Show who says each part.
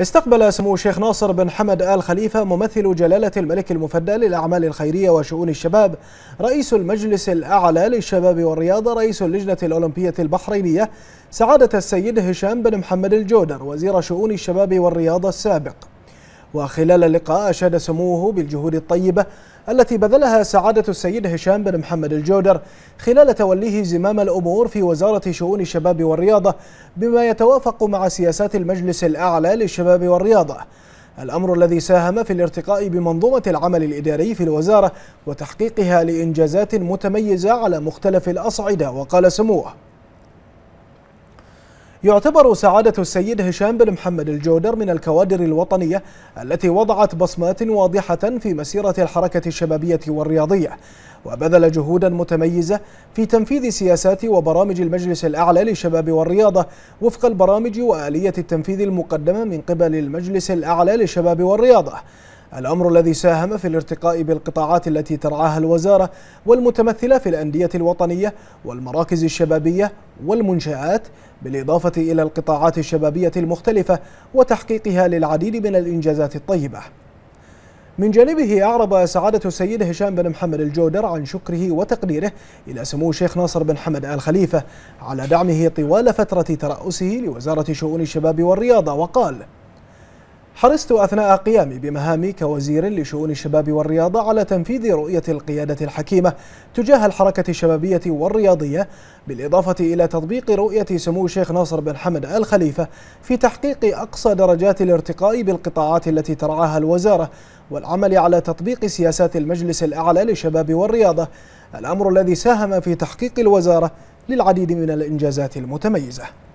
Speaker 1: استقبل سمو الشيخ ناصر بن حمد آل خليفة ممثل جلالة الملك المفدى للأعمال الخيرية وشؤون الشباب رئيس المجلس الأعلى للشباب والرياضة رئيس اللجنة الأولمبية البحرينية سعادة السيد هشام بن محمد الجودر وزير شؤون الشباب والرياضة السابق وخلال اللقاء أشاد سموه بالجهود الطيبة التي بذلها سعادة السيد هشام بن محمد الجودر خلال توليه زمام الأمور في وزارة شؤون الشباب والرياضة بما يتوافق مع سياسات المجلس الأعلى للشباب والرياضة الأمر الذي ساهم في الارتقاء بمنظومة العمل الإداري في الوزارة وتحقيقها لإنجازات متميزة على مختلف الأصعدة وقال سموه يعتبر سعادة السيد هشام بن محمد الجودر من الكوادر الوطنية التي وضعت بصمات واضحة في مسيرة الحركة الشبابية والرياضية وبذل جهودا متميزة في تنفيذ سياسات وبرامج المجلس الأعلى للشباب والرياضة وفق البرامج وآلية التنفيذ المقدمة من قبل المجلس الأعلى للشباب والرياضة الأمر الذي ساهم في الارتقاء بالقطاعات التي ترعاها الوزارة والمتمثلة في الأندية الوطنية والمراكز الشبابية والمنشآت بالإضافة إلى القطاعات الشبابية المختلفة وتحقيقها للعديد من الإنجازات الطيبة من جانبه أعرب سعادة السيد هشام بن محمد الجودر عن شكره وتقديره إلى سمو الشيخ ناصر بن حمد آل خليفة على دعمه طوال فترة ترأسه لوزارة شؤون الشباب والرياضة وقال حرصت أثناء قيامي بمهامي كوزير لشؤون الشباب والرياضة على تنفيذ رؤية القيادة الحكيمة تجاه الحركة الشبابية والرياضية بالإضافة إلى تطبيق رؤية سمو الشيخ ناصر بن حمد الخليفة في تحقيق أقصى درجات الارتقاء بالقطاعات التي ترعاها الوزارة والعمل على تطبيق سياسات المجلس الأعلى للشباب والرياضة الأمر الذي ساهم في تحقيق الوزارة للعديد من الإنجازات المتميزة